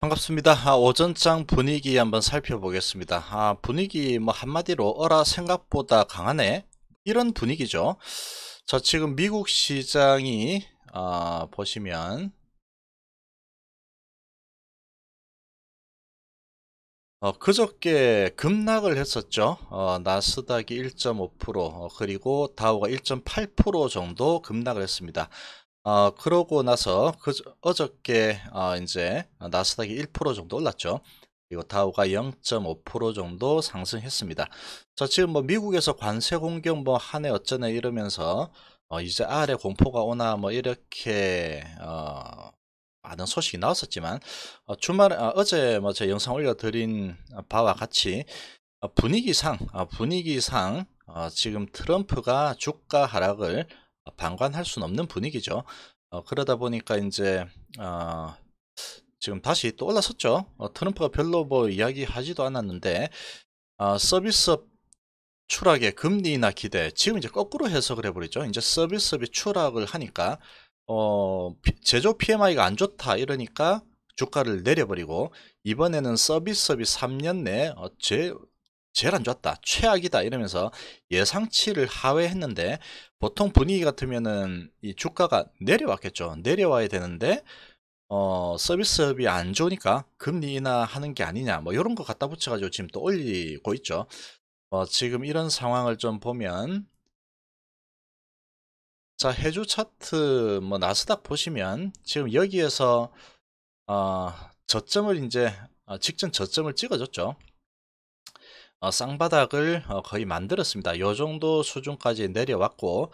반갑습니다. 아, 오전장 분위기 한번 살펴보겠습니다. 아, 분위기 뭐 한마디로 어라 생각보다 강하네 이런 분위기죠. 자 지금 미국 시장이 아, 보시면 어, 그저께 급락을 했었죠. 어, 나스닥이 1.5% 어, 그리고 다우가 1.8% 정도 급락을 했습니다. 어, 그러고 나서 그 어저께 어, 이제 나스닥이 1% 정도 올랐죠. 그리고 다우가 0.5% 정도 상승했습니다. 자, 지금 뭐 미국에서 관세 공격 뭐한해 어쩌네 이러면서 어, 이제 아래 공포가 오나 뭐 이렇게 어, 많은 소식이 나왔었지만 어, 주말 어, 어제 뭐제 영상 올려드린 바와 같이 어, 분위기상 어, 분위기상 어, 지금 트럼프가 주가 하락을 방관할 수는 없는 분위기죠. 어, 그러다 보니까 이제 어, 지금 다시 또 올라섰죠. 어, 트럼프가 별로 뭐 이야기하지도 않았는데 어, 서비스업 추락의 금리 나 기대 지금 이제 거꾸로 해석을 해버리죠. 이제 서비스업이 추락을 하니까 어, 제조 PMI가 안 좋다 이러니까 주가를 내려버리고 이번에는 서비스업이 3년 내에 어, 제 제일 안 좋았다. 최악이다. 이러면서 예상치를 하회했는데 보통 분위기 같으면은 이 주가가 내려왔겠죠. 내려와야 되는데 어, 서비스업이 안 좋으니까 금리 인하 하는 게 아니냐. 뭐 이런 거 갖다 붙여 가지고 지금 또 올리고 있죠. 어, 지금 이런 상황을 좀 보면 자, 해주 차트 뭐 나스닥 보시면 지금 여기에서 어, 저점을 이제 어, 직전 저점을 찍어줬죠. 어, 쌍바닥을 어, 거의 만들었습니다. 요 정도 수준까지 내려왔고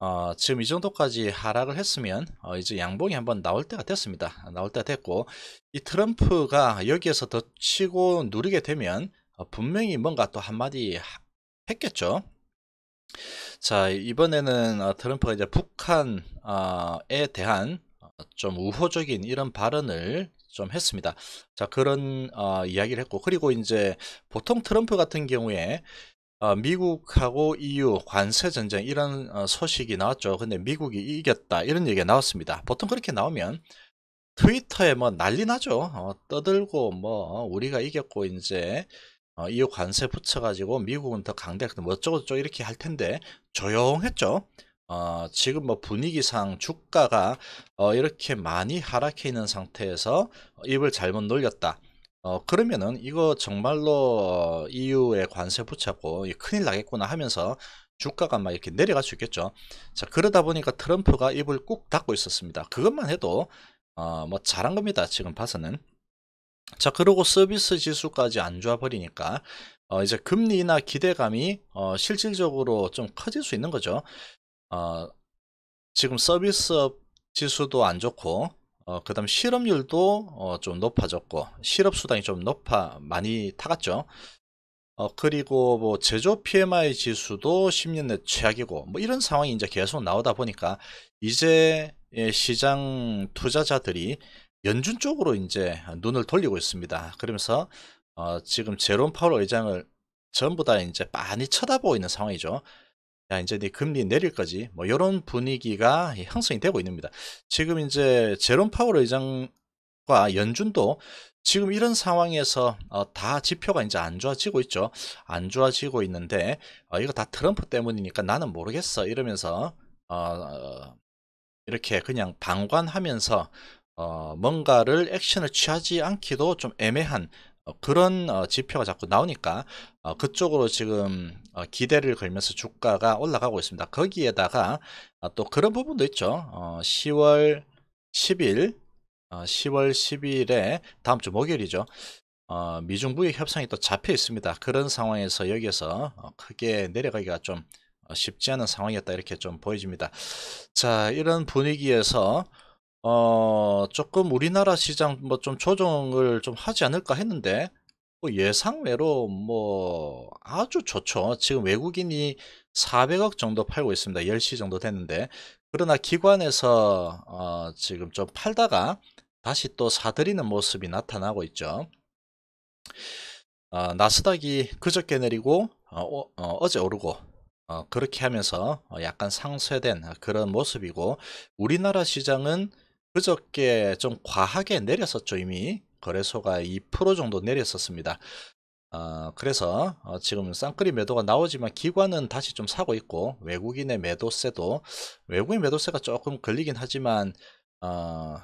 어, 지금 이 정도까지 하락을 했으면 어, 이제 양봉이 한번 나올 때가 됐습니다. 나올 때가 됐고 이 트럼프가 여기에서 더 치고 누르게 되면 어, 분명히 뭔가 또 한마디 하, 했겠죠. 자 이번에는 어, 트럼프가 이제 북한에 대한 어, 좀 우호적인 이런 발언을 좀 했습니다. 자 그런 어, 이야기를 했고 그리고 이제 보통 트럼프 같은 경우에 어, 미국하고 EU 관세 전쟁 이런 어, 소식이 나왔죠. 근데 미국이 이겼다 이런 얘기가 나왔습니다. 보통 그렇게 나오면 트위터에 뭐 난리 나죠. 어, 떠들고 뭐 어, 우리가 이겼고 이제 어, EU 관세 붙여가지고 미국은 더 강대하고 뭐 어쩌고저쩌고 이렇게 할 텐데 조용했죠. 어, 지금 뭐 분위기상 주가가 어, 이렇게 많이 하락해 있는 상태에서 입을 잘못 놀렸다. 어, 그러면은 이거 정말로 EU에 관세 붙잡고 큰일 나겠구나 하면서 주가가 막 이렇게 내려갈 수 있겠죠. 자, 그러다 보니까 트럼프가 입을 꾹 닫고 있었습니다. 그것만 해도 어, 뭐 잘한 겁니다. 지금 봐서는. 자, 그러고 서비스 지수까지 안 좋아 버리니까 어, 이제 금리나 기대감이 어, 실질적으로 좀 커질 수 있는 거죠. 어, 지금 서비스업 지수도 안 좋고 어, 그 다음 실업률도 어, 좀 높아졌고 실업 수당이 좀 높아 많이 타갔죠 어, 그리고 뭐 제조 PMI 지수도 10년 내 최악이고 뭐 이런 상황이 이제 계속 나오다 보니까 이제 예, 시장 투자자들이 연준 쪽으로 이제 눈을 돌리고 있습니다. 그러면서 어, 지금 제롬 파월 의장을 전부 다 이제 많이 쳐다보고 있는 상황이죠. 야 이제 네 금리 내릴 거지 뭐 이런 분위기가 형성이 되고 있습니다. 지금 이제 제롬 파월 의장과 연준도 지금 이런 상황에서 어, 다 지표가 이제 안 좋아지고 있죠. 안 좋아지고 있는데 어, 이거 다 트럼프 때문이니까 나는 모르겠어 이러면서 어, 이렇게 그냥 방관하면서 어, 뭔가를 액션을 취하지 않기도 좀 애매한 어, 그런 어, 지표가 자꾸 나오니까 어, 그쪽으로 지금 기대를 걸면서 주가가 올라가고 있습니다. 거기에다가 또 그런 부분도 있죠. 10월 10일, 10월 10일에 다음 주 목요일이죠. 미중 무역 협상이 또 잡혀 있습니다. 그런 상황에서 여기에서 크게 내려가기가 좀 쉽지 않은 상황이었다 이렇게 좀 보여집니다. 자 이런 분위기에서 어, 조금 우리나라 시장 뭐 좀 조정을 좀 하지 않을까 했는데, 뭐 예상외로 뭐 아주 좋죠. 지금 외국인이 400억 정도 팔고 있습니다. 10시 정도 됐는데. 그러나 기관에서 어, 지금 좀 팔다가 다시 또 사들이는 모습이 나타나고 있죠. 어, 나스닥이 그저께 내리고 어, 어, 어 제 오르고 어, 그렇게 하면서 약간 상쇄된 그런 모습이고 우리나라 시장은 그저께 좀 과하게 내렸었죠 이미 거래소가 2% 정도 내렸었습니다 어, 그래서 어, 지금 쌍끌이 매도가 나오지만 기관은 다시 좀 사고 있고 외국인의 매도세도 외국인 매도세가 조금 걸리긴 하지만 어,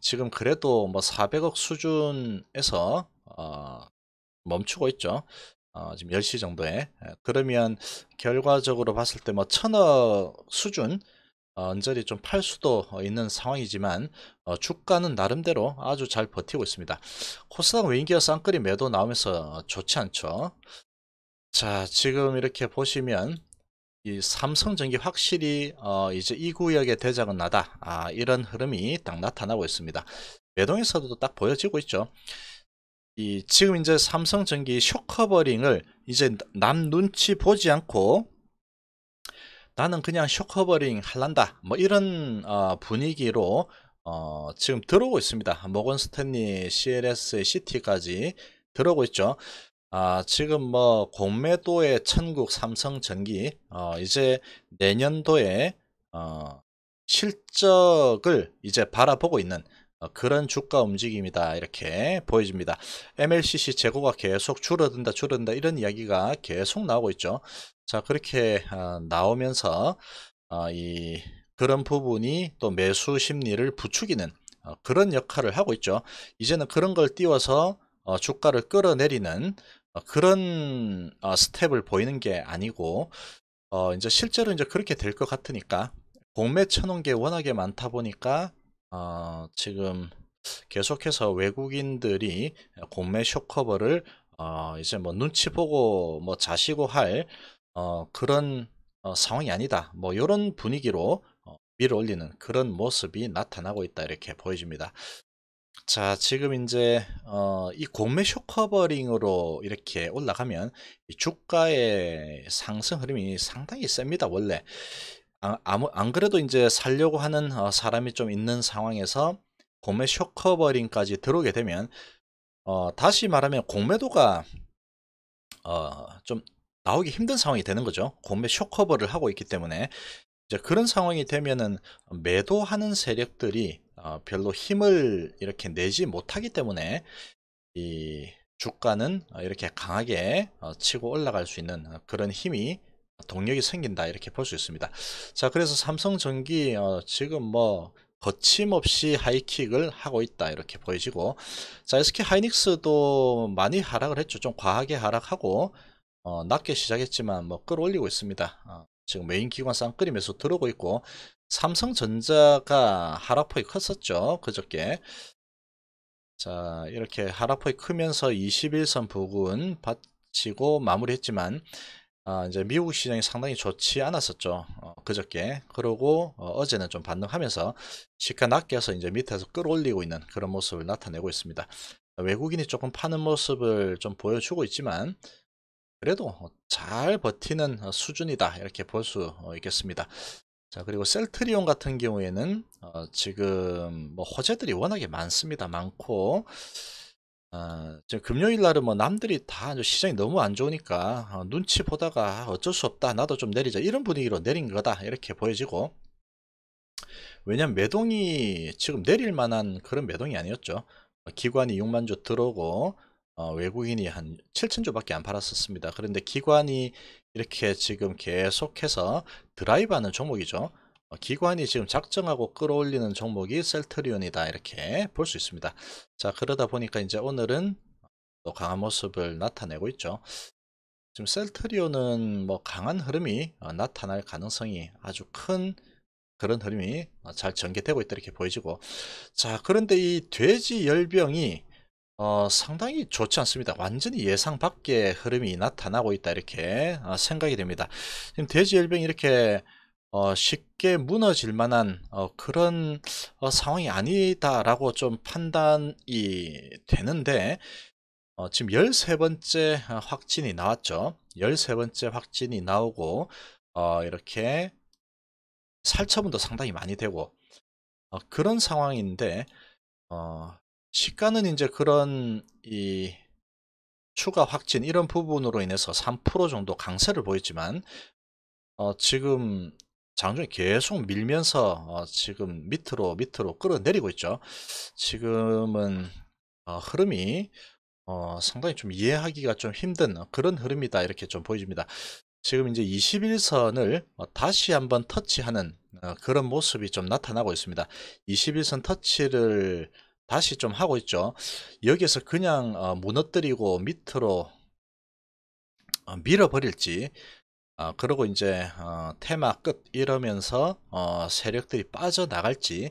지금 그래도 뭐 400억 수준에서 어, 멈추고 있죠 어, 지금 10시 정도에 예, 그러면 결과적으로 봤을 때뭐0억 수준 어, 언저리 좀 팔 수도 어, 있는 상황이지만 어, 주가는 나름대로 아주 잘 버티고 있습니다. 코스닥 외인기어 쌍끌이 매도 나오면서 좋지 않죠. 자 지금 이렇게 보시면 이 삼성전기 확실히 어 이제 이 구역의 대장은 나다 아 이런 흐름이 딱 나타나고 있습니다 매동에서도 딱 보여지고 있죠 이 지금 이제 삼성전기 쇼커버링을 이제 남 눈치 보지 않고 나는 그냥 쇼커버링 할란다 뭐 이런 어, 분위기로 어, 지금 들어오고 있습니다 모건 스탠리 CLS c t 까지 들어오고 있죠 아, 지금 뭐 공매도의 천국 삼성전기 어, 이제 내년도에 어, 실적을 이제 바라보고 있는 어, 그런 주가 움직임이다 이렇게 보여집니다. MLCC 재고가 계속 줄어든다 줄어든다 이런 이야기가 계속 나오고 있죠. 자 그렇게 어, 나오면서 어, 이 그런 부분이 또 매수 심리를 부추기는 그런 역할을 하고 있죠. 이제는 그런 걸 띄워서 주가를 끌어내리는 그런 스텝을 보이는 게 아니고 이제 실제로 이제 그렇게 될 것 같으니까 공매 쳐놓은 게 워낙에 많다 보니까 어, 지금 계속해서 외국인들이 공매 쇼커버를 어, 이제 뭐 눈치 보고 뭐 자시고 할 어, 그런 어, 상황이 아니다. 뭐 이런 분위기로 밀어올리는 그런 모습이 나타나고 있다 이렇게 보여집니다. 자 지금 이제 어, 이 공매 쇼커버링으로 이렇게 올라가면 주가의 상승 흐름이 상당히 셉니다. 원래 아, 무안 그래도 이제 살려고 하는 어, 사람이 좀 있는 상황에서 공매 쇼커버링까지 들어오게 되면 어, 다시 말하면 공매도가 어, 좀 나오기 힘든 상황이 되는 거죠. 공매 쇼커버를 하고 있기 때문에 이제 그런 상황이 되면은 매도하는 세력들이 어, 별로 힘을 이렇게 내지 못하기 때문에 이 주가는 이렇게 강하게 어, 치고 올라갈 수 있는 그런 힘이 동력이 생긴다 이렇게 볼 수 있습니다 자 그래서 삼성전기 어, 지금 뭐 거침없이 하이킥을 하고 있다 이렇게 보여지고 자 SK 하이닉스도 많이 하락을 했죠 좀 과하게 하락하고 어, 낮게 시작했지만 뭐 끌어올리고 있습니다 어, 지금 메인 기관 쌍끌이에서 들어오고 있고 삼성전자가 하락폭이 컸었죠 그저께 자 이렇게 하락폭이 크면서 21선 부근 받치고 마무리했지만 아, 이제 미국 시장이 상당히 좋지 않았었죠. 어, 그저께. 그러고 어, 제는좀 반등하면서 시가 낮게서 이제 밑에서 끌어올리고 있는 그런 모습을 나타내고 있습니다. 외국인이 조금 파는 모습을 좀 보여주고 있지만 그래도 잘 버티는 수준이다 이렇게 볼수 어, 있겠습니다. 자 그리고 셀트리온 같은 경우에는 어, 지금 뭐 호재들이 워낙에 많습니다. 많고 아, 금요일 날은 뭐 남들이 다 시장이 너무 안 좋으니까 어, 눈치 보다가 어쩔 수 없다 나도 좀 내리자 이런 분위기로 내린 거다 이렇게 보여지고 왜냐면 매동이 지금 내릴 만한 그런 매동이 아니었죠 기관이 6만 주 들어오고 어, 외국인이 한 7천 주밖에 안 팔았었습니다 그런데 기관이 이렇게 지금 계속해서 드라이브하는 종목이죠 어, 기관이 지금 작정하고 끌어올리는 종목이 셀트리온이다 이렇게 볼 수 있습니다 자 그러다 보니까 이제 오늘은 또 강한 모습을 나타내고 있죠 지금 셀트리온은 뭐 강한 흐름이 어, 나타날 가능성이 아주 큰 그런 흐름이 어, 잘 전개되고 있다 이렇게 보여지고 자 그런데 이 돼지 열병이 어, 상당히 좋지 않습니다. 완전히 예상 밖의 흐름이 나타나고 있다 이렇게 생각이 됩니다. 지금 돼지열병 이렇게 어, 쉽게 무너질 만한 어, 그런 어, 상황이 아니다라고 좀 판단이 되는데 어, 지금 13번째 어, 확진이 나왔죠. 13번째 확진이 나오고 어, 이렇게 살처분도 상당히 많이 되고 그런 상황인데 시가는 이제 그런 이 추가 확진 이런 부분으로 인해서 3% 정도 강세를 보였지만 지금 장중에 계속 밀면서 어, 지금 밑으로 밑으로 끌어내리고 있죠. 지금은 어, 흐름이 어, 상당히 좀 이해하기가 좀 힘든 그런 흐름이다 이렇게 좀 보여집니다. 지금 이제 21선을 어, 다시 한번 터치하는 어, 그런 모습이 좀 나타나고 있습니다. 21선 터치를 다시 좀 하고 있죠. 여기에서 그냥 어, 무너뜨리고 밑으로 밀어버릴지 어, 그리고 이제 어, 테마 끝 이러면서 어, 세력들이 빠져나갈지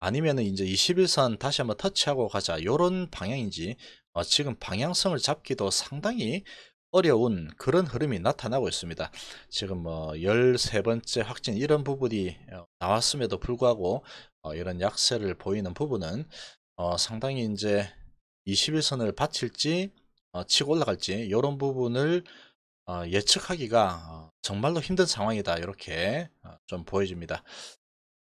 아니면은 이제 21선 다시 한번 터치하고 가자 요런 방향인지 어, 지금 방향성을 잡기도 상당히 어려운 그런 흐름이 나타나고 있습니다. 지금 뭐 13번째 확진 이런 부분이 어, 나왔음에도 불구하고 어, 이런 약세를 보이는 부분은 어, 상당히 이제 21선을 바칠지 어, 치고 올라갈지 이런 부분을 어, 예측하기가 어, 정말로 힘든 상황이다 이렇게 어, 좀 보여집니다.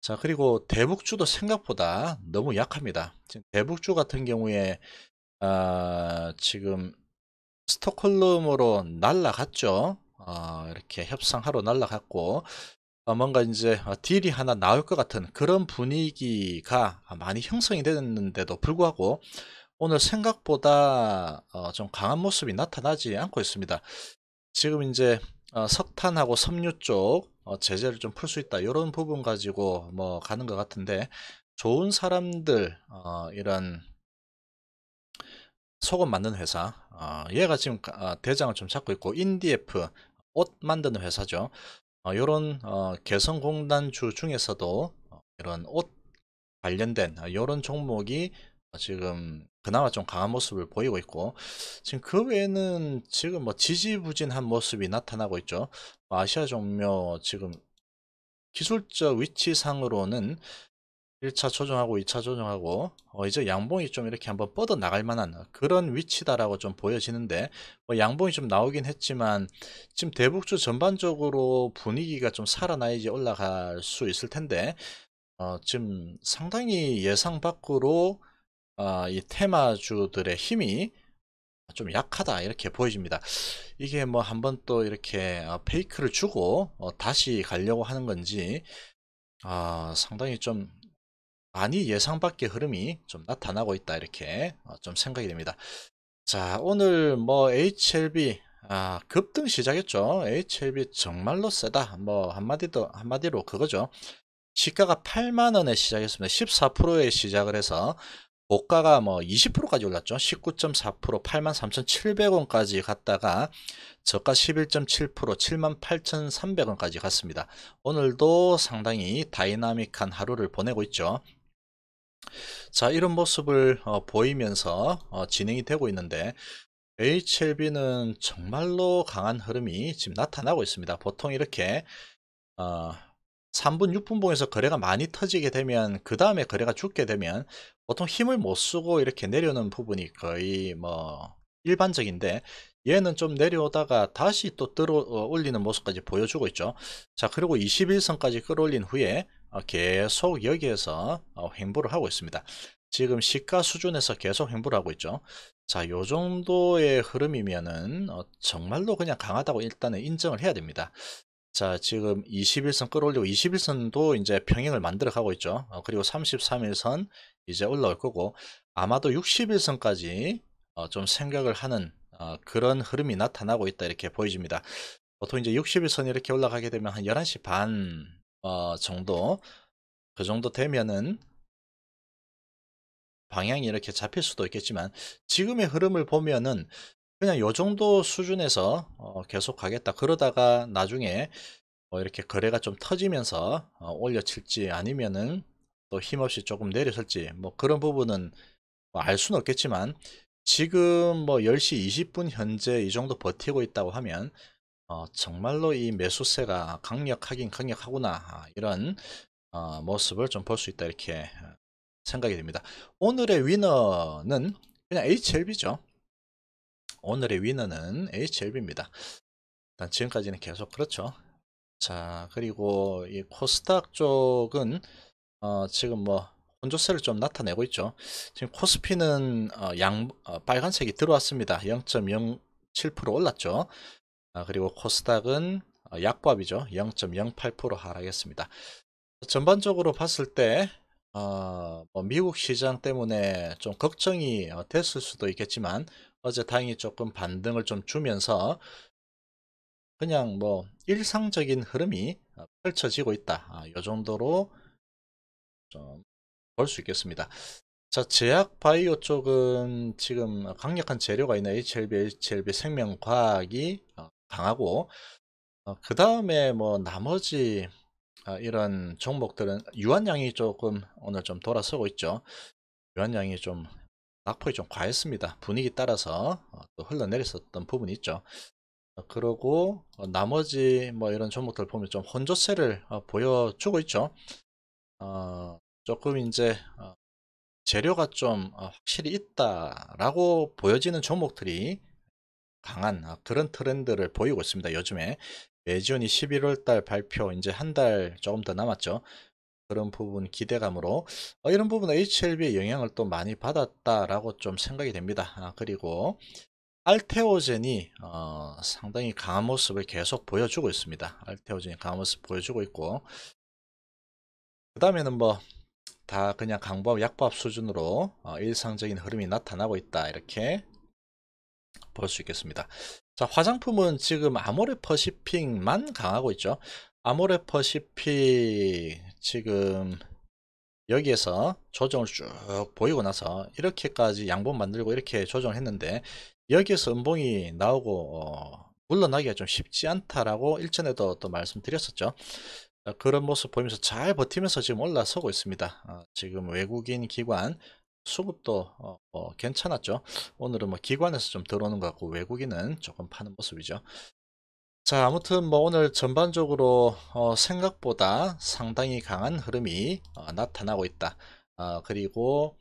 자 그리고 대북주도 생각보다 너무 약합니다. 지금 대북주 같은 경우에 어, 지금 스톡홀름으로 날라갔죠. 어, 이렇게 협상하러 날라갔고 어, 뭔가 이제 딜이 하나 나올 것 같은 그런 분위기가 많이 형성이 됐는데도 불구하고 오늘 생각보다 어, 좀 강한 모습이 나타나지 않고 있습니다. 지금 이제 어, 석탄하고 섬유 쪽 어, 제재를 좀 풀 수 있다 이런 부분 가지고 뭐 가는 것 같은데 좋은 사람들 어, 이런 소금 만드는 회사 얘가 지금 대장을 좀 잡고 있고 인디에프 옷 만드는 회사죠 이런 개성공단주 중에서도 이런 옷 관련된 이런 종목이 지금 그나마 좀 강한 모습을 보이고 있고 지금 그 외에는 지금 뭐 지지부진한 모습이 나타나고 있죠. 뭐 아시아 종묘 지금 기술적 위치상으로는 1차 조정하고 2차 조정하고 어 이제 양봉이 좀 이렇게 한번 뻗어 나갈 만한 그런 위치다라고 좀 보여지는데 뭐 양봉이 좀 나오긴 했지만 지금 대북주 전반적으로 분위기가 좀 살아나야지 올라갈 수 있을 텐데 어 지금 상당히 예상 밖으로 아, 이 테마주들의 힘이 좀 약하다 이렇게 보여집니다 이게 뭐 한 번 또 이렇게 어, 페이크를 주고 어, 다시 가려고 하는 건지 아, 상당히 좀 많이 예상 밖의 흐름이 좀 나타나고 있다 이렇게 어, 좀 생각이 됩니다 자 오늘 뭐 HLB 아, 급등 시작했죠 HLB 정말로 세다 뭐 한마디도 한마디로 그거죠 시가가 8만원에 시작했습니다 14%에 시작을 해서 고가가 뭐 20%까지 올랐죠. 19.4% 83,700원까지 갔다가 저가 11.7% 78,300원까지 갔습니다. 오늘도 상당히 다이나믹한 하루를 보내고 있죠. 자 이런 모습을 어, 보이면서 어, 진행이 되고 있는데 HLB는 정말로 강한 흐름이 지금 나타나고 있습니다. 보통 이렇게 어, 3분, 6분봉에서 거래가 많이 터지게 되면 그 다음에 거래가 죽게 되면 보통 힘을 못 쓰고 이렇게 내려오는 부분이 거의 뭐 일반적인데 얘는 좀 내려오다가 다시 또 끌어올리는 어, 모습까지 보여주고 있죠 자 그리고 21선까지 끌어올린 후에 어, 계속 여기에서 어, 횡보를 하고 있습니다 지금 시가 수준에서 계속 횡보를 하고 있죠 자요 정도의 흐름이면은 정말로 그냥 강하다고 일단은 인정을 해야 됩니다 자, 지금 21선 끌어올리고 21선도 이제 평행을 만들어 가고 있죠. 어, 그리고 33일선 이제 올라올 거고 아마도 61선까지 어, 좀 생각을 하는 어, 그런 흐름이 나타나고 있다 이렇게 보여집니다. 보통 이제 61선이 이렇게 올라가게 되면 한 11시 반 어, 정도 그 정도 되면은 방향이 이렇게 잡힐 수도 있겠지만 지금의 흐름을 보면은 그냥 요 정도 수준에서 어, 계속 가겠다 그러다가 나중에 어, 이렇게 거래가 좀 터지면서 어, 올려칠지 아니면은 또 힘없이 조금 내려설지 뭐 그런 부분은 뭐알 수는 없겠지만 지금 뭐 10시 20분 현재 이 정도 버티고 있다고 하면 어, 정말로 이 매수세가 강력하긴 강력하구나 아, 이런 어, 모습을 좀 볼 수 있다 이렇게 어, 생각이 됩니다 오늘의 위너는 그냥 HLB죠 오늘의 위너는 HLB입니다. 일 지금까지는 계속 그렇죠. 자 그리고 이 코스닥 쪽은 어, 지금 뭐 혼조세를 좀 나타내고 있죠. 지금 코스피는 어, 양 어, 빨간색이 들어왔습니다. 0.07% 올랐죠. 아, 그리고 코스닥은 어, 약밥이죠. 0.08% 하락했습니다. 전반적으로 봤을 때 어, 뭐 미국 시장 때문에 좀 걱정이 어, 됐을 수도 있겠지만 어제 다행히 조금 반등을 좀 주면서 그냥 뭐 일상적인 흐름이 어, 펼쳐지고 있다. 아, 이 정도로 좀볼수 있겠습니다. 자, 제약 바이오 쪽은 지금 강력한 재료가 있는 HLB, HLB 생명과학이 어, 강하고 어, 그 다음에 뭐 나머지 아, 이런 종목들은 유한양이 조금 오늘 좀 돌아서고 있죠. 유한양이 좀 낙폭이 좀 과했습니다. 분위기 따라서 어, 또 흘러내렸었던 부분이 있죠. 그러고 어, 나머지 뭐 이런 종목들 보면 좀 혼조세를 어, 보여주고 있죠. 조금 이제 재료가 좀 확실히 있다라고 보여지는 종목들이 강한 그런 트렌드를 보이고 있습니다. 요즘에 매지온이 11월달 발표 이제 한 달 조금 더 남았죠. 그런 부분 기대감으로 어, 이런 부분 HLB의 영향을 또 많이 받았다라고 좀 생각이 됩니다. 아, 그리고 알테오젠이 어, 상당히 강한 모습을 계속 보여주고 있습니다. 알테오젠이 강한 모습 보여주고 있고 그 다음에는 뭐 다 그냥 강보합 약보합 수준으로 어, 일상적인 흐름이 나타나고 있다 이렇게 볼 수 있겠습니다. 자 화장품은 지금 아모레퍼시핑만 강하고 있죠. 아모레퍼시픽 지금 여기에서 조정을 쭉 보이고 나서 이렇게까지 양봉 만들고 이렇게 조정을 했는데 여기에서 음봉이 나오고 어, 물러나기가 좀 쉽지 않다라고 일전에도 또 말씀드렸었죠 어, 그런 모습 보이면서 잘 버티면서 지금 올라서고 있습니다 어, 지금 외국인 기관 수급도 어, 어, 괜찮았죠 오늘은 뭐 기관에서 좀 들어오는 것 같고 외국인은 조금 파는 모습이죠 자 아무튼 뭐 오늘 전반적으로 어 생각보다 상당히 강한 흐름이 어 나타나고 있다 어 그리고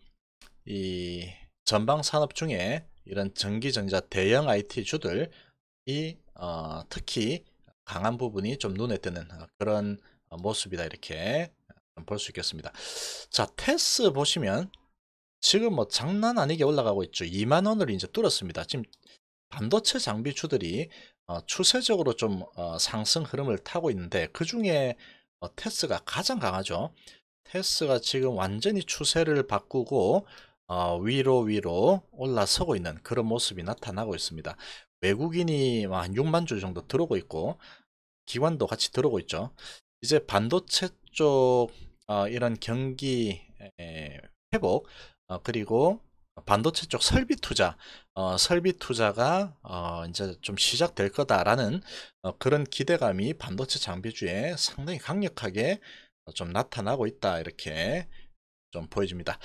이 전방 산업 중에 이런 전기전자 대형 IT주들이 어 특히 강한 부분이 좀 눈에 띄는 어, 그런 모습이다 이렇게 볼 수 있겠습니다 자 테스 보시면 지금 뭐 장난 아니게 올라가고 있죠 2만원을 이제 뚫었습니다 지금 반도체 장비주들이 어, 추세적으로 좀 어, 상승 흐름을 타고 있는데 그 중에 어, 테스가 가장 강하죠. 테스가 지금 완전히 추세를 바꾸고 위로 위로 올라서고 있는 그런 모습이 나타나고 있습니다. 외국인이 뭐 한 6만 주 정도 들어오고 있고 기관도 같이 들어오고 있죠. 이제 반도체 쪽 이런 경기 회복 그리고 반도체 쪽 설비 투자, 어, 설비 투자가 어, 이제 좀 시작될 거다라는 어, 그런 기대감이 반도체 장비주에 상당히 강력하게 어, 좀 나타나고 있다 이렇게 좀 보여집니다.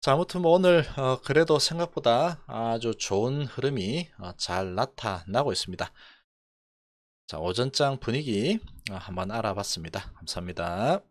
자, 아무튼 뭐 오늘 어, 그래도 생각보다 아주 좋은 흐름이 어, 잘 나타나고 있습니다. 자, 오전장 분위기 한번 알아봤습니다. 감사합니다.